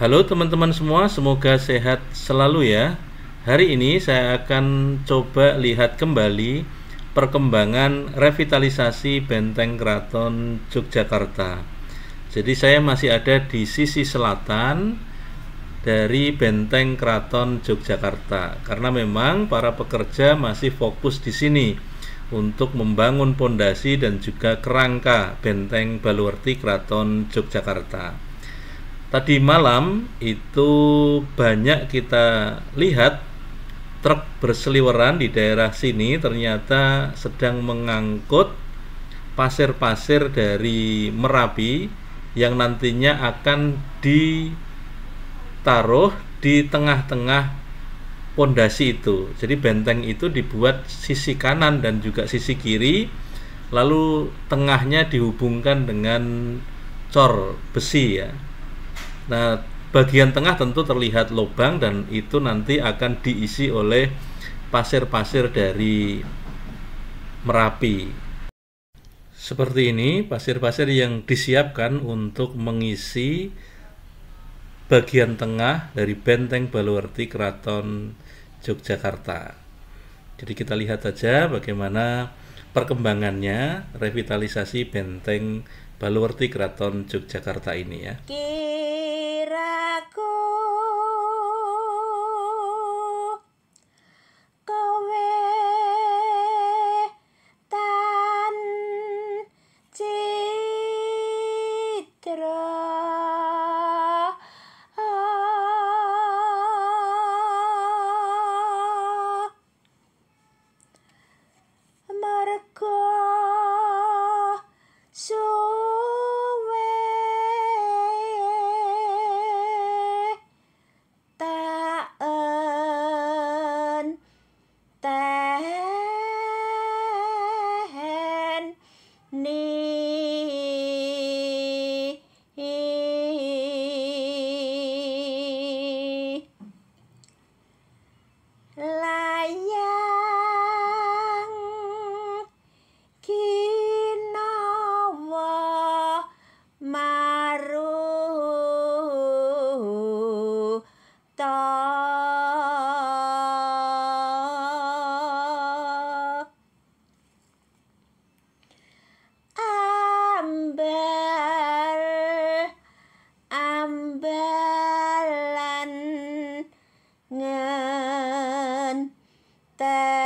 Halo teman-teman semua, semoga sehat selalu ya. Hari ini saya akan coba lihat kembali perkembangan revitalisasi Benteng Keraton Yogyakarta. Jadi saya masih ada di sisi selatan dari Benteng Keraton Yogyakarta karena memang para pekerja masih fokus di sini untuk membangun pondasi dan juga kerangka Benteng Baluwerti Keraton Yogyakarta. Tadi malam itu banyak kita lihat truk berseliweran di daerah sini ternyata sedang mengangkut pasir-pasir dari Merapi yang nantinya akan ditaruh di tengah-tengah pondasi itu. Jadi benteng itu dibuat sisi kanan dan juga sisi kiri lalu tengahnya dihubungkan dengan cor besi ya Nah, bagian tengah tentu terlihat lubang dan itu nanti akan diisi oleh pasir-pasir dari Merapi. Seperti ini, pasir-pasir yang disiapkan untuk mengisi bagian tengah dari benteng Baluwerti Keraton Yogyakarta. Jadi kita lihat saja bagaimana perkembangannya revitalisasi benteng Baluwerti Keraton Yogyakarta ini ya. miracle. Name. There.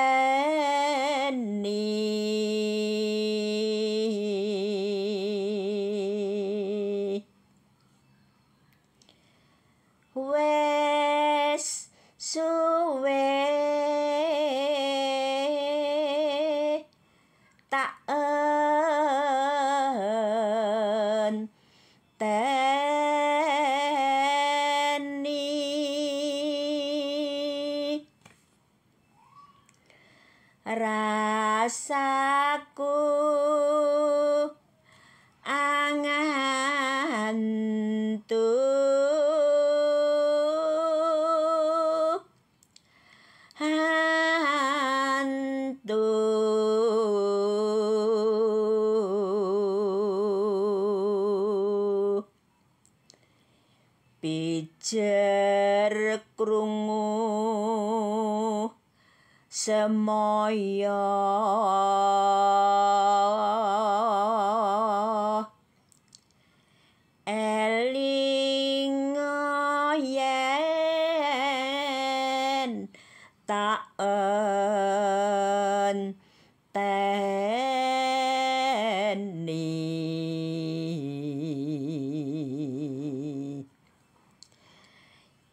pijer krungu Semaya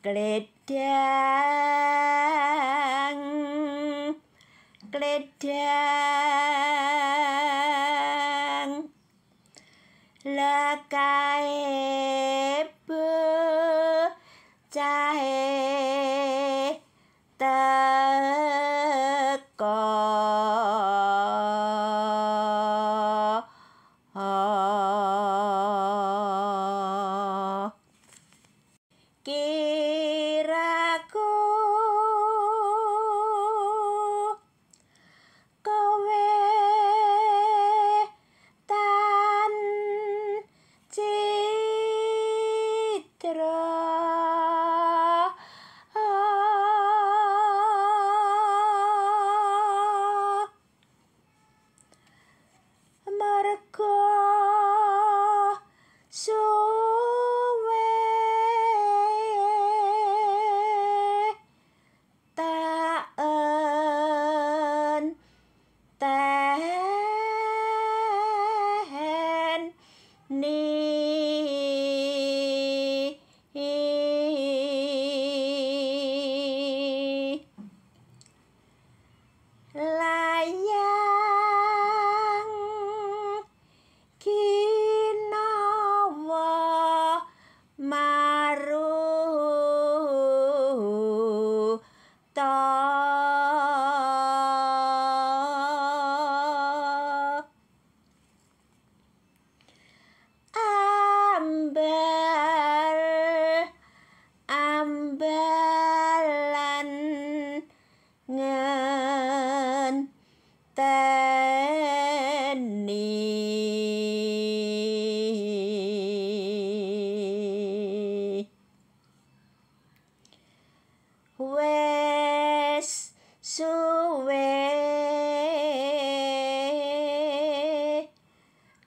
gledang gledang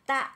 that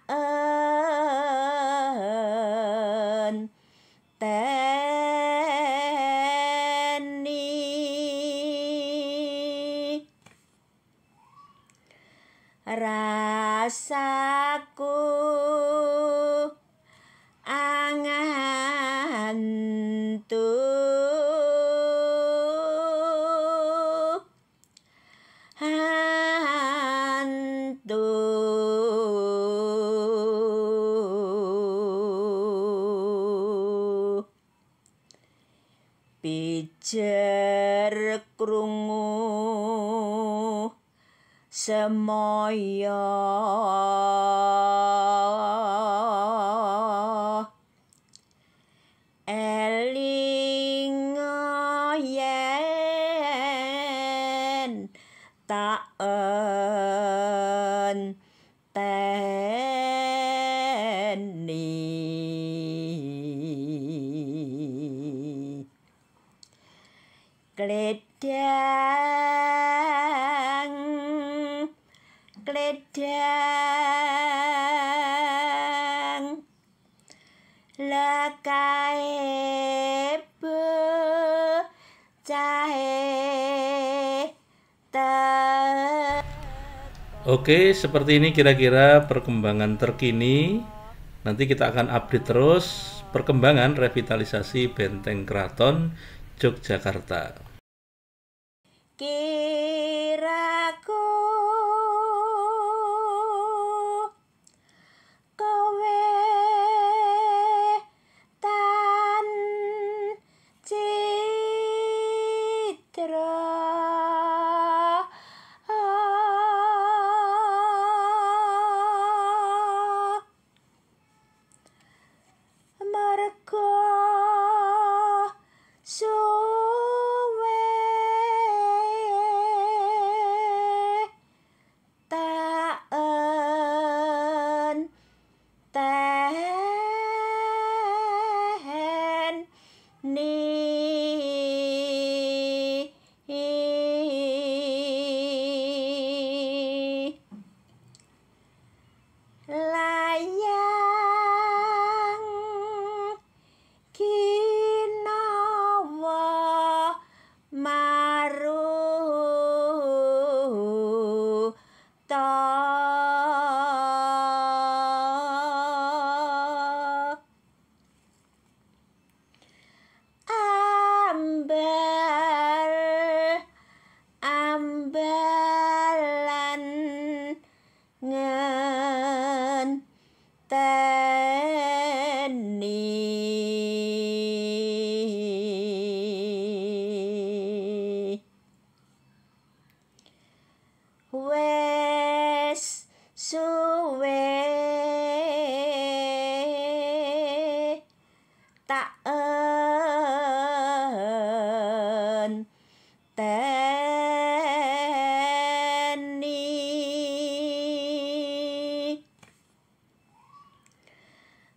semoyo Eling yen tak en teni kletian gedang lekae cahe Oke, seperti ini kira-kira perkembangan terkini. Nanti kita akan update terus perkembangan revitalisasi Benteng Keraton Yogyakarta. Kiraku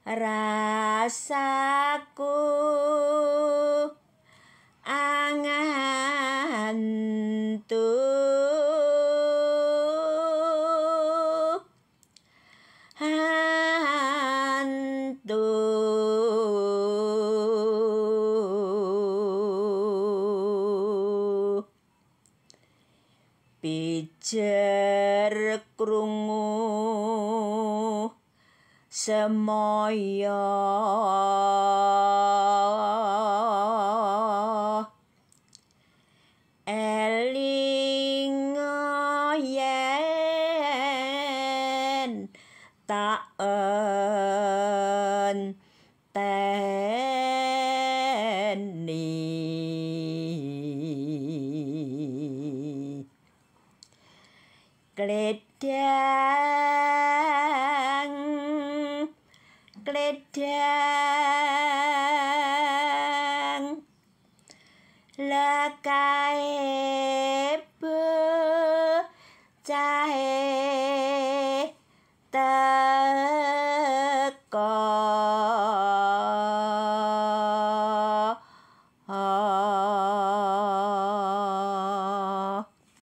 rasaku angantu hantu pijer krung 什么哟？Uh... 栄えぶじゃ